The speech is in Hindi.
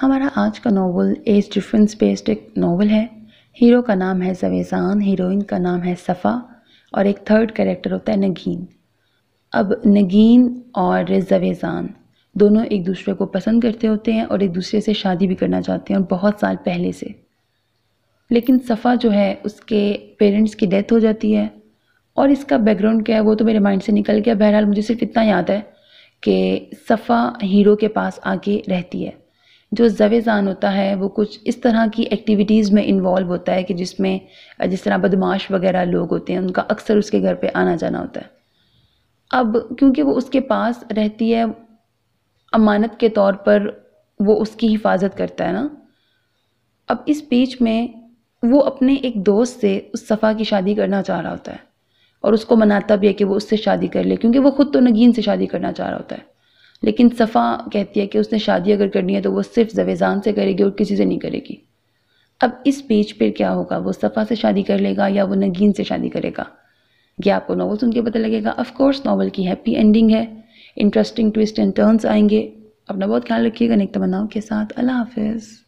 हमारा आज का नावल एज डिफरेंस बेस्ड एक नावल है हीरो का नाम है जवेजान हीरोइन का नाम है सफ़ा और एक थर्ड कैरेक्टर होता है नगीन अब नगीन और जवेजान दोनों एक दूसरे को पसंद करते होते हैं और एक दूसरे से शादी भी करना चाहते हैं और बहुत साल पहले से लेकिन सफ़ा जो है उसके पेरेंट्स की डेथ हो जाती है और इसका बैकग्राउंड क्या है वो तो मेरे माइंड से निकल गया बहरहाल मुझे सिर्फ इतना याद है कि सफ़ा हीरो के पास आके रहती है जो जवेजान होता है वो कुछ इस तरह की एक्टिविटीज़ में इन्वॉल्व होता है कि जिसमें जिस तरह बदमाश वगैरह लोग होते हैं उनका अक्सर उसके घर पे आना जाना होता है अब क्योंकि वो उसके पास रहती है अमानत के तौर पर वो उसकी हिफाजत करता है ना अब इस बीच में वो अपने एक दोस्त से उस सफ़ा की शादी करना चाह रहा होता है और उसको मनाता भी है कि वो उससे शादी कर ले क्योंकि वो ख़ुद तो नगीन से शादी करना चाह रहा होता है लेकिन सफ़ा कहती है कि उसने शादी अगर करनी है तो वो सिर्फ जवेजान से करेगी और किसी से नहीं करेगी अब इस पेज पर क्या होगा वो सफ़ा से शादी कर लेगा या वो नगीन से शादी करेगा यह आपको नावल सुन के पता लगेगा अफकोर्स नावल की हैप्पी एंडिंग है इंटरेस्टिंग ट्विस्ट एंड टर्न्स आएंगे अपना बहुत ख्याल रखिएगा नेक तमन्नाओं के साथ अल्लाह हाफिज़